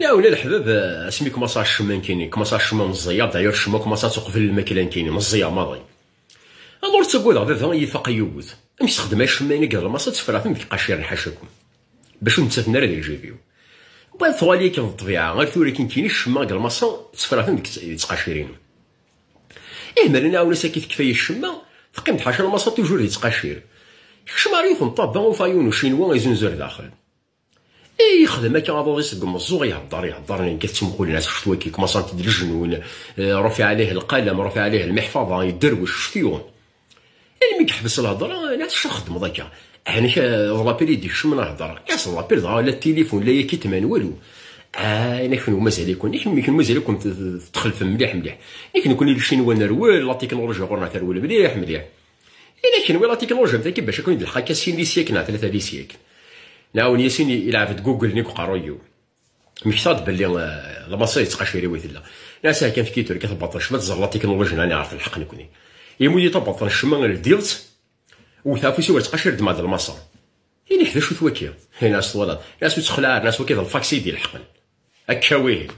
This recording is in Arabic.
يا ولا الحباب اسمي كما الشمان كيني كما الشمان مزيا داير الشمان كما تقبل الماكله كيني مزيا ماضي الور تقول هذا فاق يوز امش خدمه الشمان قال ما فيهم من القشير نحاشكم باش نتسفنا راه الجيبيو وبعد ثوالي كان الطبيعه غير ثوري كين كيني الشما قال ما فيهم من القشيرين ايه مالنا ولا ساكت كفايه الشما تقيم تحاشر ما توجور يتقاشير شماريو طابا وفايون وشينوا يزنزر داخل إيه، يخدم هكا غادوريس ديك مزور يهضر يهضر يعني قلت نقول الناس كي كما صارت الجنون آه، رفع عليه القلم رفع عليه المحفظه يدروش شتيون المي يعني كيحبس الهضره الناس شنو خدم هكا انا لابيل يديك شمن الهضره كاس لابيل لا التليفون لا يكي والو انا كنو مازال يكون يمكن إيه، كنو مازال يكون تدخل في مليح مليح يمكن إيه، كون الشينوا نروال لا تكنولوجيا غورنا تروال مليح مليح الا كان ولا تكنولوجيا كيفاش كون يدلحا كاسين لي سيكنا ثلاثه لي سيكنا ناو نيسين يلعب جوجل نيكو مش صاد باللي تقاش يتقاشيري ويثلا ناس كان في كيتور كتبط شما تزغلا تكنولوجي انا عارف الحق نكوني يمودي تبط شما ديرت وثافي سوى تقاشير دماد المصر يعني حدا شو ثواكي ناس طوالات ناس تخلع ناس وكذا الفاكسي ديال الحقن هكا